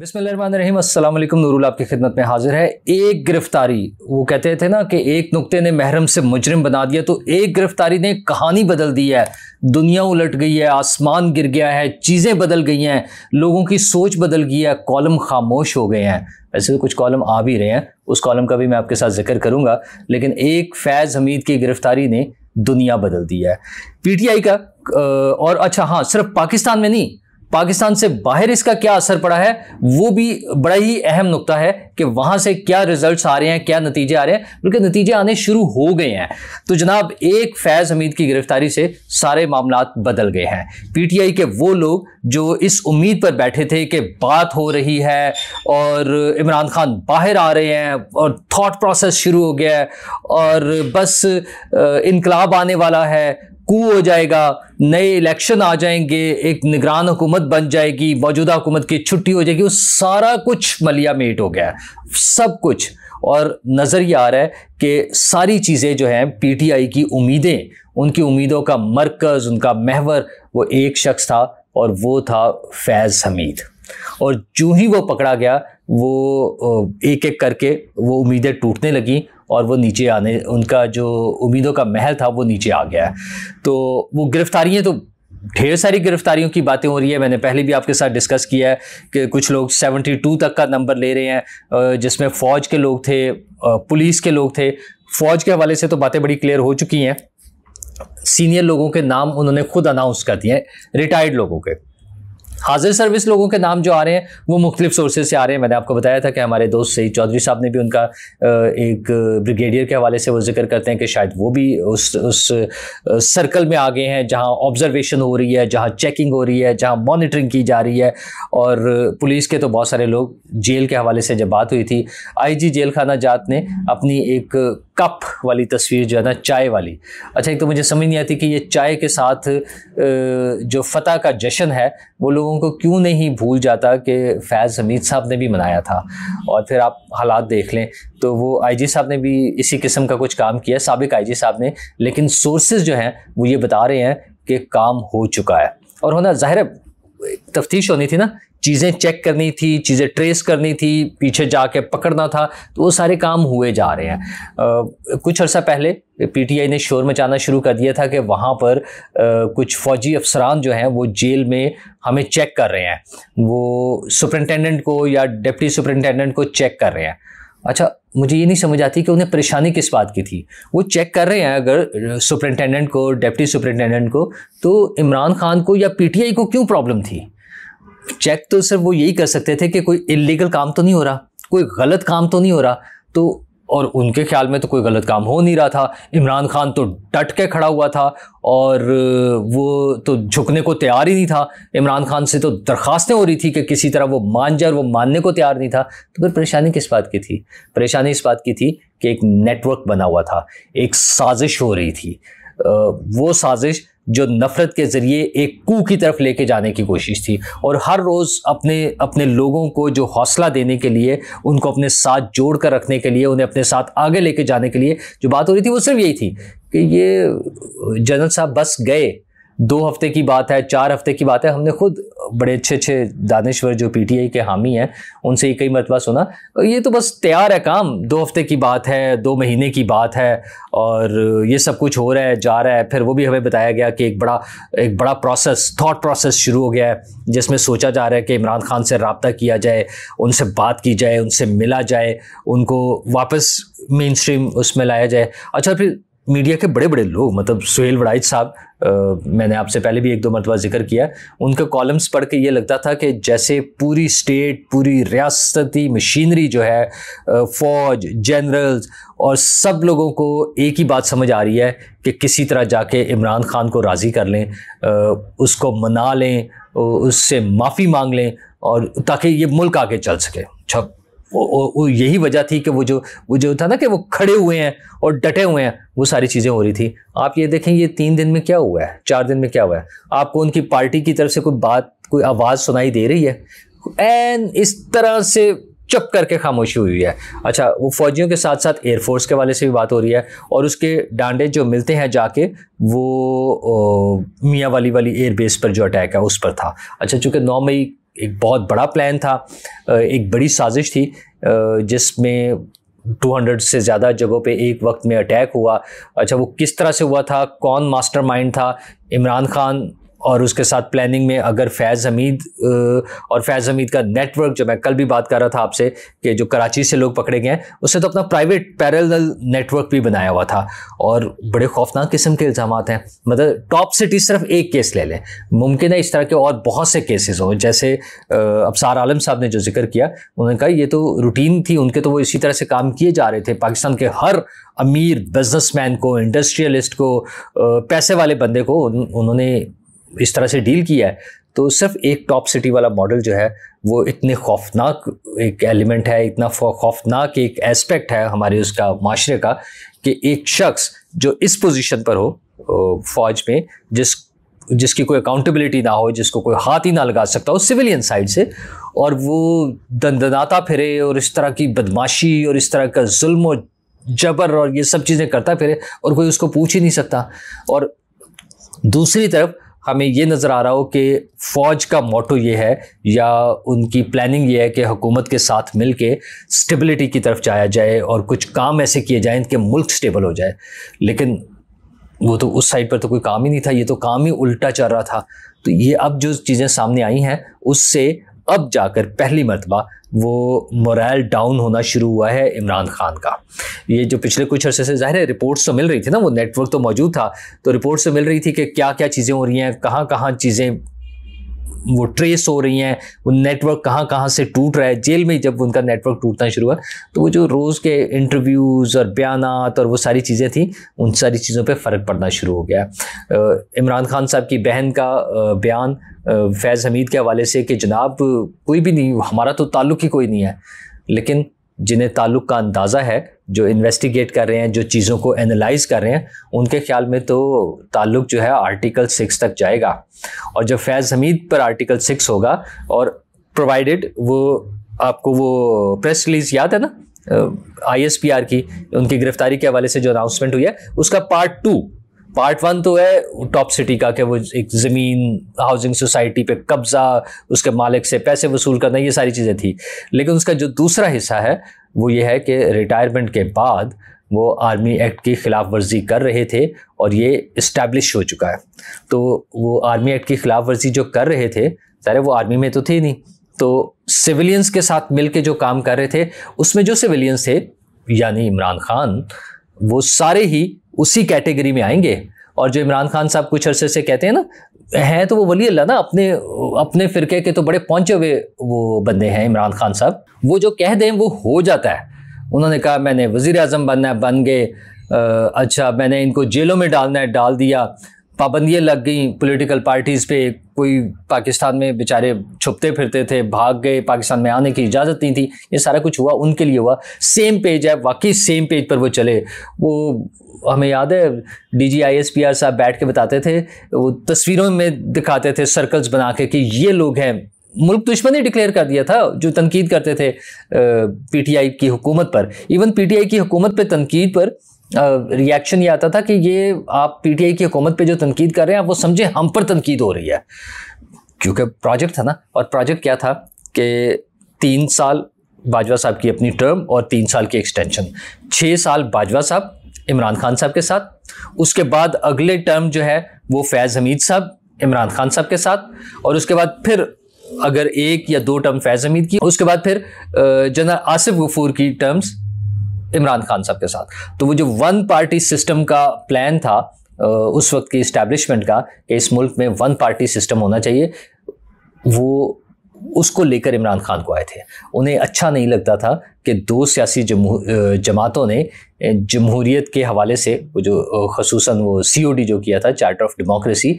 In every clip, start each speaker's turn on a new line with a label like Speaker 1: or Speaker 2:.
Speaker 1: बिसमीम अल्लाम नूरुल आपकी खिदमत में हाजिर है एक गिरफ्तारी वो कहते थे ना कि एक नुक्ते ने महरम से मुजरिम बना दिया तो एक गिरफ्तारी ने कहानी बदल दी है दुनिया उलट गई है आसमान गिर गया है चीज़ें बदल गई हैं लोगों की सोच बदल गई है कॉलम खामोश हो गए हैं वैसे तो कुछ कॉलम आ भी रहे हैं उस कॉलम का भी मैं आपके साथ जिक्र करूँगा लेकिन एक फैज़ हमीद की गिरफ्तारी ने दुनिया बदल दी है आई का और अच्छा हाँ सिर्फ पाकिस्तान में नहीं पाकिस्तान से बाहर इसका क्या असर पड़ा है वो भी बड़ा ही अहम नुकता है कि वहाँ से क्या रिजल्ट्स आ रहे हैं क्या नतीजे आ रहे हैं बल्कि नतीजे आने शुरू हो गए हैं तो जनाब एक फैज़ हमीद की गिरफ्तारी से सारे मामला बदल गए हैं पीटीआई के वो लोग जो इस उम्मीद पर बैठे थे कि बात हो रही है और इमरान खान बाहर आ रहे हैं और थाट प्रोसेस शुरू हो गया है और बस इनकलाब आने वाला है कू हो जाएगा नए इलेक्शन आ जाएंगे एक निगरान हुकूमत बन जाएगी मौजूदा हुकूमत की छुट्टी हो जाएगी वो सारा कुछ मलिया मेट हो गया सब कुछ और नज़र ये आ रहा है कि सारी चीज़ें जो हैं पीटीआई की उम्मीदें उनकी उम्मीदों का मरकज़ उनका महवर वो एक शख्स था और वो था फैज़ हमीद और जो ही वो पकड़ा गया वो एक एक करके वो उम्मीदें टूटने लगीं और वो नीचे आने उनका जो उम्मीदों का महल था वो नीचे आ गया है तो वो गिरफ्तारियाँ तो ढेर सारी गिरफ्तारियों की बातें हो रही है मैंने पहले भी आपके साथ डिस्कस किया है कि कुछ लोग 72 तक का नंबर ले रहे हैं जिसमें फ़ौज के लोग थे पुलिस के लोग थे फ़ौज के हवाले से तो बातें बड़ी क्लियर हो चुकी हैं सीनियर लोगों के नाम उन्होंने खुद अनाउंस कर दिए हैं रिटायर्ड लोगों के हाजिर सर्विस लोगों के नाम जो आ रहे हैं वो मुख्तलिफ सोर्सेज से आ रहे हैं मैंने आपको बताया था कि हमारे दोस्त सईद चौधरी साहब ने भी उनका एक ब्रिगेडियर के हवाले से वो जिक्र करते हैं कि शायद वो भी उस उस सर्कल में आ गए हैं जहाँ ऑब्जर्वेशन हो रही है जहाँ चेकिंग हो रही है जहाँ मॉनिटरिंग की जा रही है और पुलिस के तो बहुत सारे लोग जेल के हवाले से जब बात हुई थी आई जी जेल खाना जात ने अपनी एक कप वाली तस्वीर जो है ना चाय वाली अच्छा एक तो मुझे समझ नहीं आती कि ये चाय के साथ जो फतह का जश्न है वो लोगों को क्यों नहीं भूल जाता कि फैज़ हमीद साहब ने भी मनाया था और फिर आप हालात देख लें तो वो आईजी साहब ने भी इसी किस्म का कुछ काम किया सबक आई साहब ने लेकिन सोर्सेज जो हैं वो ये बता रहे हैं कि काम हो चुका है और होना ज़ाहिर तफ्तीश होनी थी ना चीज़ें चेक करनी थी चीज़ें ट्रेस करनी थी पीछे जाके पकड़ना था तो वो सारे काम हुए जा रहे हैं आ, कुछ अर्सा पहले पीटीआई ने शोर मचाना शुरू कर दिया था कि वहाँ पर आ, कुछ फौजी अफसरान जो हैं वो जेल में हमें चेक कर रहे हैं वो सुपरिटेंडेंट को या डिप्टी सुपरिटेंडेंट को चेक कर रहे हैं अच्छा मुझे ये नहीं समझ आती कि उन्हें परेशानी किस बात की थी वो चेक कर रहे हैं अगर सुपरिनटेंडेंट को डिप्टी सुपरिटेंडेंट को तो इमरान खान को या पीटीआई को क्यों प्रॉब्लम थी चेक तो सर वो यही कर सकते थे कि कोई इलीगल काम तो नहीं हो रहा कोई गलत काम तो नहीं हो रहा तो और उनके ख्याल में तो कोई गलत काम हो नहीं रहा था इमरान खान तो डट के खड़ा हुआ था और वो तो झुकने को तैयार ही नहीं था इमरान खान से तो दरख्वास्तें हो रही थी कि किसी तरह वो मान जाए और वो मानने को तैयार नहीं था तो फिर परेशानी किस बात की थी परेशानी इस बात की थी कि एक नेटवर्क बना हुआ था एक साजिश हो रही थी वो साजिश जो नफ़रत के ज़रिए एक कू की तरफ लेके जाने की कोशिश थी और हर रोज़ अपने अपने लोगों को जो हौसला देने के लिए उनको अपने साथ जोड़ कर रखने के लिए उन्हें अपने साथ आगे लेके जाने के लिए जो बात हो रही थी वो सिर्फ यही थी कि ये जनरल साहब बस गए दो हफ्ते की बात है चार हफ्ते की बात है हमने खुद बड़े अच्छे अच्छे दानश्वर जो पीटीआई के हामी हैं उनसे ही कई मरतबा सुना ये तो बस तैयार है काम दो हफ्ते की बात है दो महीने की बात है और ये सब कुछ हो रहा है जा रहा है फिर वो भी हमें बताया गया कि एक बड़ा एक बड़ा प्रोसेस थाट प्रोसेस शुरू हो गया है जिसमें सोचा जा रहा है कि इमरान खान से रबता किया जाए उनसे बात की जाए उनसे मिला जाए उनको वापस मेन स्ट्रीम उसमें लाया जाए अच्छा फिर मीडिया के बड़े बड़े लोग मतलब सुहेल वड़ाइज साहब मैंने आपसे पहले भी एक दो मरतबा जिक्र किया उनके कॉलम्स पढ़ के ये लगता था कि जैसे पूरी स्टेट पूरी रियासती मशीनरी जो है फौज जनरल्स और सब लोगों को एक ही बात समझ आ रही है कि किसी तरह जाके इमरान खान को राज़ी कर लें उसको मना लें उससे माफ़ी मांग लें और ताकि ये मुल्क आगे चल सके वो, वो यही वजह थी कि वो जो वो जो था ना कि वो खड़े हुए हैं और डटे हुए हैं वो सारी चीज़ें हो रही थी आप ये देखें ये तीन दिन में क्या हुआ है चार दिन में क्या हुआ है आपको उनकी पार्टी की तरफ से कोई बात कोई आवाज़ सुनाई दे रही है एन इस तरह से चुप करके खामोशी हुई है अच्छा वो फौजियों के साथ साथ एयरफोर्स के वाले से भी बात हो रही है और उसके डांडे जो मिलते हैं जाके वो मियाँ वाली वाली एयरबेस पर जो अटैक है उस पर था अच्छा चूँकि नौ मई एक बहुत बड़ा प्लान था एक बड़ी साजिश थी जिसमें 200 से ज़्यादा जगहों पे एक वक्त में अटैक हुआ अच्छा वो किस तरह से हुआ था कौन मास्टरमाइंड था इमरान खान और उसके साथ प्लानिंग में अगर फैज़ हमीद और फैज़ हमीद का नेटवर्क जो मैं कल भी बात कर रहा था आपसे कि जो कराची से लोग पकड़े गए हैं उसने तो अपना प्राइवेट पैरेलल नेटवर्क भी बनाया हुआ था और बड़े खौफनाक किस्म के इल्ज़ाम हैं मतलब टॉप सिटी सिर्फ एक केस ले लें मुमकिन है इस तरह के और बहुत से केसेस हों जैसे अबसार आलम साहब ने जो जिक्र किया उन्होंने कहा ये तो रूटीन थी उनके तो वो इसी तरह से काम किए जा रहे थे पाकिस्तान के हर अमीर बिजनेसमैन को इंडस्ट्रियलिस्ट को पैसे वाले बंदे को उन, उन्होंने इस तरह से डील किया है तो सिर्फ एक टॉप सिटी वाला मॉडल जो है वो इतने खौफनाक एक एलिमेंट है इतना खौफनाक एक एस्पेक्ट है हमारे उसका माशरे का कि एक शख्स जो इस पोजीशन पर हो फौज में जिस जिसकी कोई अकाउंटेबिलिटी ना हो जिसको कोई हाथ ही ना लगा सकता हो सिविलियन साइड से और वो दंदनाता फिरे और इस तरह की बदमाशी और इस तरह का जुल्म और जबर और ये सब चीज़ें करता फिरे और कोई उसको पूछ ही नहीं सकता और दूसरी तरफ हमें ये नज़र आ रहा हो कि फ़ौज का मोटो ये है या उनकी प्लानिंग ये है कि हुकूमत के साथ मिल के स्टेबिलिटी की तरफ जाया जाए और कुछ काम ऐसे किए जाएँ कि मुल्क स्टेबल हो जाए लेकिन वो तो उस साइड पर तो कोई काम ही नहीं था ये तो काम ही उल्टा चल रहा था तो ये अब जो चीज़ें सामने आई हैं उससे अब जाकर पहली मरतबा वो मोरल डाउन होना शुरू हुआ है इमरान खान का ये जो पिछले कुछ अर्से से ज़ाहिर है रिपोर्ट्स तो मिल रही थी ना वो नेटवर्क तो मौजूद था तो रिपोर्ट्स तो मिल रही थी कि क्या क्या चीज़ें हो रही हैं कहाँ कहाँ चीज़ें वो ट्रेस हो रही हैं वो नेटवर्क कहाँ कहाँ से टूट रहा है जेल में जब उनका नेटवर्क टूटना शुरू हुआ तो वो जो रोज़ के इंटरव्यूज़ और बयान और वो सारी चीज़ें थी उन सारी चीज़ों पर फ़र्क पड़ना शुरू हो गया इमरान खान साहब की बहन का बयान फैज़ हमीद के हवाले से कि जनाब कोई भी नहीं हमारा तो ताल्लुक़ ही कोई नहीं है लेकिन जिन्हें ताल्लुक़ का अंदाज़ा है जो इन्वेस्टिगेट कर रहे हैं जो चीज़ों को एनालाइज कर रहे हैं उनके ख्याल में तो ताल्लुक जो है आर्टिकल सिक्स तक जाएगा और जब फैज़ हमीद पर आर्टिकल सिक्स होगा और प्रोवाइडेड वो आपको वो प्रेस रिलीज़ याद है ना आई एस पी आर की उनकी गिरफ्तारी के हवाले से जो अनाउंसमेंट हुई है उसका पार्ट टू पार्ट वन तो है टॉप सिटी का कि वो एक ज़मीन हाउसिंग सोसाइटी पे कब्ज़ा उसके मालिक से पैसे वसूल करना ये सारी चीज़ें थी लेकिन उसका जो दूसरा हिस्सा है वो ये है कि रिटायरमेंट के बाद वो आर्मी एक्ट की ख़िलाफ़ वर्जी कर रहे थे और ये इस्टेब्लिश हो चुका है तो वो आर्मी एक्ट की ख़िलाफ़ वर्जी जो कर रहे थे सारे वो आर्मी में तो थे नहीं तो सिविलियंस के साथ मिल के जो काम कर रहे थे उसमें जो सिविलियंस थे यानी इमरान खान वो सारे ही उसी कैटेगरी में आएंगे और जो इमरान खान साहब कुछ अरसे से कहते हैं ना हैं तो वो वली अल्लाह ना अपने अपने फ़िरके के तो बड़े पहुँचे हुए वो बंदे हैं इमरान खान साहब वो जो कह दें वो हो जाता है उन्होंने कहा मैंने वज़ी अजम बनना है बन गए अच्छा मैंने इनको जेलों में डालना है डाल दिया पाबंदियाँ लग गई पॉलिटिकल पार्टीज़ पे कोई पाकिस्तान में बेचारे छुपते फिरते थे भाग गए पाकिस्तान में आने की इजाज़त नहीं थी ये सारा कुछ हुआ उनके लिए हुआ सेम पेज है वाकई सेम पेज पर वो चले वो हमें याद है D G I S P R साहब बैठ के बताते थे वो तस्वीरों में दिखाते थे सर्कल्स बना के कि ये लोग हैं मुल्क दुश्मन ही डिक्लेयर कर दिया था जो तनकीद करते थे आई की हुकूमत पर इवन आई की हुकूमत पर तनकीद पर रिएक्शन ये आता था कि ये आप पीटीआई की हुकूमत पे जो तनकीद कर रहे हैं आप वो समझे हम पर तनकीद हो रही है क्योंकि प्रोजेक्ट था ना और प्रोजेक्ट क्या था कि तीन साल बाजवा साहब की अपनी टर्म और तीन साल की एक्सटेंशन छः साल बाजवा साहब इमरान खान साहब के साथ उसके बाद अगले टर्म जो है वो फैज़ हमीद साहब इमरान खान साहब के साथ और उसके बाद फिर अगर एक या दो टर्म फैज़ हमीद की उसके बाद फिर जनरल आसिफ गफूर की टर्म्स इमरान खान साहब के साथ तो वो जो वन पार्टी सिस्टम का प्लान था उस वक्त की इस्टेब्लिशमेंट का कि इस मुल्क में वन पार्टी सिस्टम होना चाहिए वो उसको लेकर इमरान खान को आए थे उन्हें अच्छा नहीं लगता था कि दो सियासी जमातों ने जमहूरीत के हवाले से वो जो खसूस वो सी जो किया था चार्टर ऑफ डेमोक्रेसी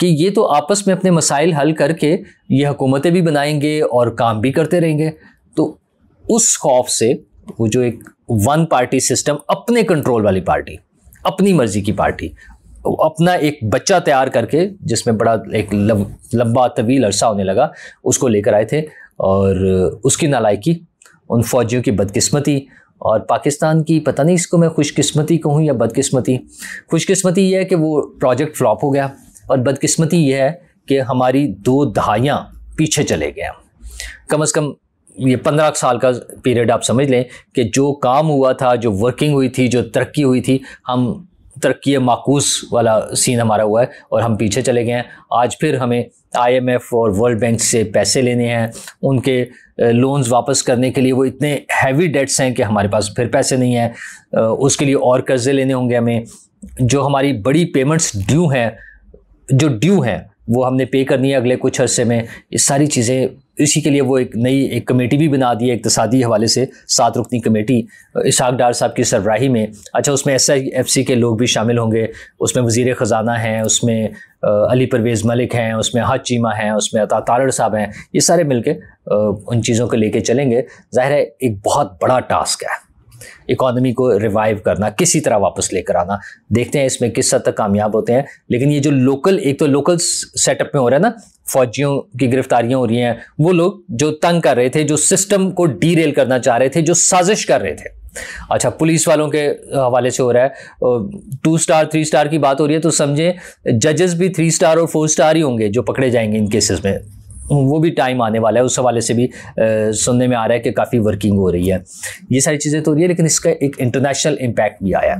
Speaker 1: कि ये तो आपस में अपने मसाइल हल करके ये हुकूमतें भी बनाएंगे और काम भी करते रहेंगे तो उस खौफ से वो जो एक वन पार्टी सिस्टम अपने कंट्रोल वाली पार्टी अपनी मर्जी की पार्टी अपना एक बच्चा तैयार करके जिसमें बड़ा एक लब, लंबा तवील अरसा होने लगा उसको लेकर आए थे और उसकी नालायकी उन फौजियों की बदकिस्मती और पाकिस्तान की पता नहीं इसको मैं खुशकिस्मती कहूँ या बदकिस्मती खुशकिस्मती यह है कि वो प्रोजेक्ट फ्लॉप हो गया और बदकिस्मती यह है कि हमारी दो दहाइयाँ पीछे चले गए कम अज़ कम ये पंद्रह साल का पीरियड आप समझ लें कि जो काम हुआ था जो वर्किंग हुई थी जो तरक्की हुई थी हम तरक्की माकूस वाला सीन हमारा हुआ है और हम पीछे चले गए हैं आज फिर हमें आईएमएफ और वर्ल्ड बैंक से पैसे लेने हैं उनके लोन्स वापस करने के लिए वो इतने हैवी डेट्स हैं कि हमारे पास फिर पैसे नहीं हैं उसके लिए और कर्ज़े लेने होंगे हमें जो हमारी बड़ी पेमेंट्स ड्यू हैं जो ड्यू हैं वो हमने पे करनी है अगले कुछ अरसे में ये सारी चीज़ें इसी के लिए वो एक नई एक कमेटी भी बना दी है इकतदी हवाले से सात रुकनी कमेटी इशाक डार साहब की सरबराही में अच्छा उसमें एस आई एफ सी के लोग भी शामिल होंगे उसमें वजीर ख़जाना हैं उसमें अली परवेज़ मलिक हैं उसमें हज चीमा हैं उसमें अता तारड़ साहब हैं ये सारे मिलके उन चीज़ों को लेके चलेंगे ज़ाहिर है एक बहुत बड़ा टास्क है इकॉनमी को रिवाइव करना किसी तरह वापस लेकर आना देखते हैं इसमें किस हद तक कामयाब होते हैं लेकिन ये जो लोकल एक तो लोकल सेटअप में हो रहा है ना फौजियों की गिरफ्तारियां हो रही हैं वो लोग जो तंग कर रहे थे जो सिस्टम को डीरेल करना चाह रहे थे जो साजिश कर रहे थे अच्छा पुलिस वालों के हवाले से हो रहा है टू स्टार थ्री स्टार की बात हो रही है तो समझे जजेस भी थ्री स्टार और फोर स्टार ही होंगे जो पकड़े जाएंगे इन केसेस में वो भी टाइम आने वाला है उस हवाले से भी आ, सुनने में आ रहा है कि काफ़ी वर्किंग हो रही है ये सारी चीज़ें तो हो रही है लेकिन इसका एक इंटरनेशनल इम्पैक्ट भी आया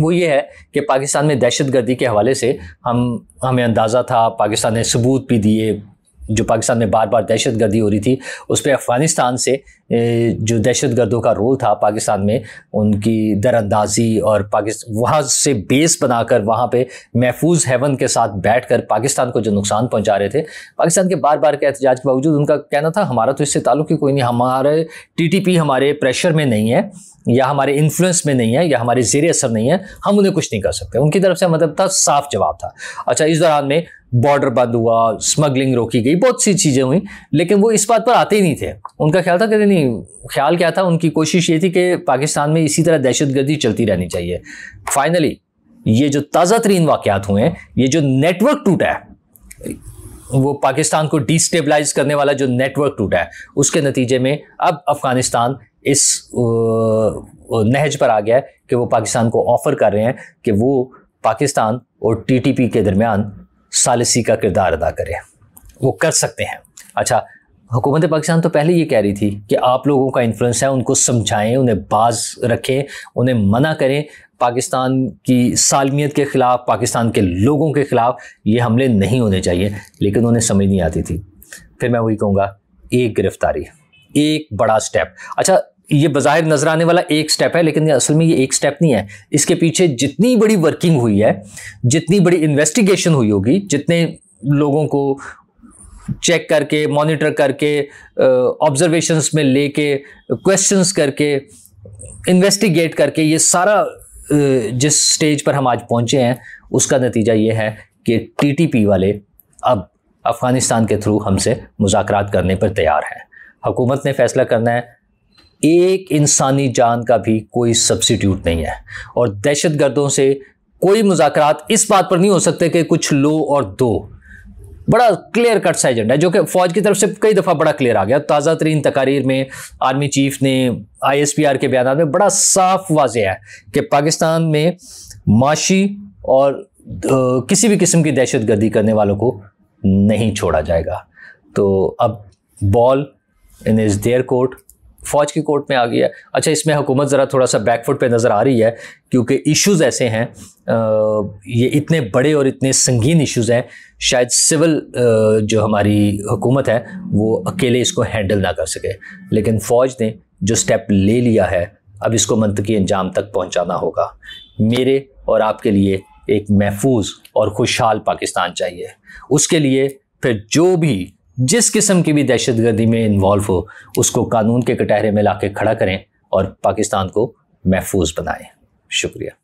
Speaker 1: वो ये है कि पाकिस्तान में दहशत गर्दी के हवाले से हम हमें अंदाज़ा था पाकिस्तान ने सबूत भी दिए जो पाकिस्तान में बार बार दहशत गर्दी हो रही थी उस पर अफ़गानिस्तान से जो दहशत गर्दों का रोल था पाकिस्तान में उनकी दरअंदाजी और पाकिस्तान वहाँ से बेस बनाकर वहाँ पे महफूज हेवन के साथ बैठकर पाकिस्तान को जो नुकसान पहुँचा रहे थे पाकिस्तान के बार बार के एहतजाज के बावजूद उनका कहना था हमारा तो इससे ताल्लुक ही कोई नहीं हमारे टी हमारे प्रेशर में नहीं है या हमारे इन्फ्लुएंस में नहीं है या हमारे जेर असर नहीं है हम उन्हें कुछ नहीं कर सकते उनकी तरफ से मतलब था साफ जवाब था अच्छा इस दौरान में बॉर्डर बंद हुआ स्मगलिंग रोकी गई बहुत सी चीज़ें हुई लेकिन वो इस बात पर आते ही नहीं थे उनका ख्याल था कि नहीं ख्याल क्या था उनकी कोशिश ये थी कि पाकिस्तान में इसी तरह दहशतगर्दी चलती रहनी चाहिए फाइनली ये जो ताज़ा तरीन वाक़ात हुए हैं ये जो नेटवर्क टूटा है वो पाकिस्तान को डिस्टेबलाइज करने वाला जो नेटवर्क टूटा है उसके नतीजे में अब अफ़गानिस्तान इस नहज पर आ गया है कि वो पाकिस्तान को ऑफ़र कर रहे हैं कि वो पाकिस्तान और टीटीपी के दरमियान सालसी का किरदार अदा करें वो कर सकते हैं अच्छा हुकूमत पाकिस्तान तो पहले ये कह रही थी कि आप लोगों का इन्फ्लुएंस है उनको समझाएं उन्हें बाज रखें उन्हें मना करें पाकिस्तान की सालमियत के ख़िलाफ़ पाकिस्तान के लोगों के ख़िलाफ़ ये हमले नहीं होने चाहिए लेकिन उन्हें समझ नहीं आती थी फिर मैं वही कहूँगा एक गिरफ्तारी एक बड़ा स्टेप अच्छा ये बाहिर नज़र आने वाला एक स्टेप है लेकिन असल में ये एक स्टेप नहीं है इसके पीछे जितनी बड़ी वर्किंग हुई है जितनी बड़ी इन्वेस्टिगेशन हुई होगी जितने लोगों को चेक करके मॉनिटर करके ऑब्जर्वेशंस में लेके क्वेश्चंस करके इन्वेस्टिगेट करके ये सारा जिस स्टेज पर हम आज पहुंचे हैं उसका नतीजा ये है कि टीटीपी वाले अब अफ़गानिस्तान के थ्रू हमसे मुजाकर करने पर तैयार हैं हुकूमत ने फैसला करना है एक इंसानी जान का भी कोई सब्सिट्यूट नहीं है और दहशत गर्दों से कोई मुजाकर इस बात पर नहीं हो सकते कि कुछ लो और दो बड़ा क्लियर कट सा एजेंडा है जो कि फौज की तरफ से कई दफ़ा बड़ा क्लियर आ गया ताज़ा तरीन तकारीर में आर्मी चीफ ने आईएसपीआर के बयान में बड़ा साफ वाज है कि पाकिस्तान में माशी और किसी भी किस्म की दहशत गर्दी करने वालों को नहीं छोड़ा जाएगा तो अब ball in is their court फ़ौज की कोर्ट में आ गया अच्छा इसमें हुकूमत ज़रा थोड़ा सा बैकफुट पे नज़र आ रही है क्योंकि इश्यूज ऐसे हैं ये इतने बड़े और इतने संगीन इश्यूज हैं शायद सिविल जो हमारी हुकूमत है वो अकेले इसको हैंडल ना कर सके लेकिन फ़ौज ने जो स्टेप ले लिया है अब इसको मनतकी अंजाम तक पहुँचाना होगा मेरे और आपके लिए एक महफूज और खुशहाल पाकिस्तान चाहिए उसके लिए फिर जो भी जिस किस्म की भी दहशतगर्दी में इन्वॉल्व हो उसको कानून के कटहरे में ला खड़ा करें और पाकिस्तान को महफूज बनाएं शुक्रिया